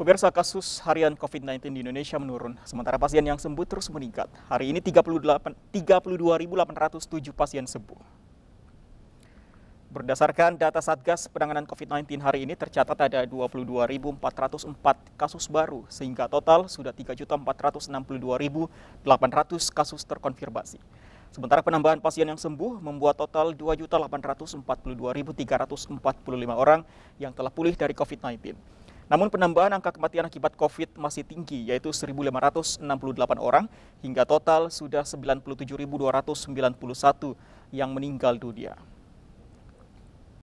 Pemirsa kasus harian COVID-19 di Indonesia menurun, sementara pasien yang sembuh terus meningkat. Hari ini 32.807 pasien sembuh. Berdasarkan data Satgas penanganan COVID-19 hari ini tercatat ada 22.404 kasus baru, sehingga total sudah 3.462.800 kasus terkonfirmasi. Sementara penambahan pasien yang sembuh membuat total 2.842.345 orang yang telah pulih dari COVID-19. Namun penambahan angka kematian akibat COVID masih tinggi, yaitu 1.568 orang hingga total sudah 97.291 yang meninggal dunia.